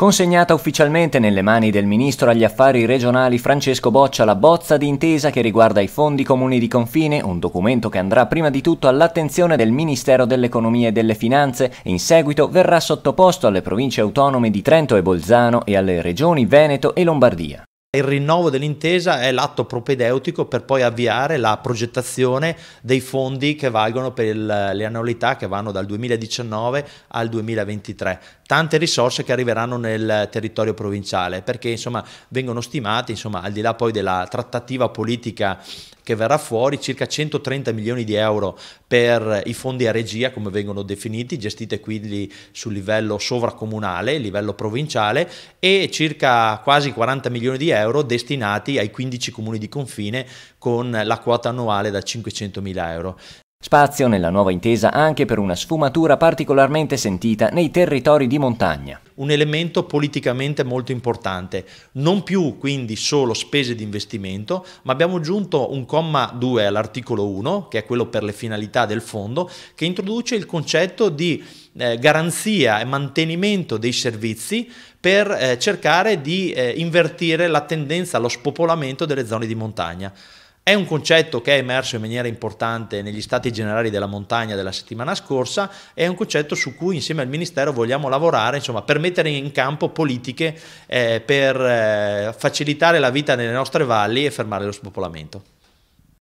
Consegnata ufficialmente nelle mani del ministro agli affari regionali Francesco Boccia la bozza d'intesa che riguarda i fondi comuni di confine, un documento che andrà prima di tutto all'attenzione del Ministero dell'Economia e delle Finanze e in seguito verrà sottoposto alle province autonome di Trento e Bolzano e alle regioni Veneto e Lombardia. Il rinnovo dell'intesa è l'atto propedeutico per poi avviare la progettazione dei fondi che valgono per il, le annualità che vanno dal 2019 al 2023. Tante risorse che arriveranno nel territorio provinciale perché insomma vengono stimate, insomma, al di là poi della trattativa politica che verrà fuori circa 130 milioni di euro per i fondi a regia, come vengono definiti, gestite quindi sul livello sovracomunale, livello provinciale, e circa quasi 40 milioni di euro destinati ai 15 comuni di confine con la quota annuale da 500 mila euro. Spazio nella nuova intesa anche per una sfumatura particolarmente sentita nei territori di montagna un elemento politicamente molto importante. Non più quindi solo spese di investimento, ma abbiamo aggiunto un comma 2 all'articolo 1, che è quello per le finalità del fondo, che introduce il concetto di eh, garanzia e mantenimento dei servizi per eh, cercare di eh, invertire la tendenza allo spopolamento delle zone di montagna. È un concetto che è emerso in maniera importante negli stati generali della montagna della settimana scorsa, è un concetto su cui insieme al Ministero vogliamo lavorare insomma, per mettere in campo politiche eh, per eh, facilitare la vita nelle nostre valli e fermare lo spopolamento.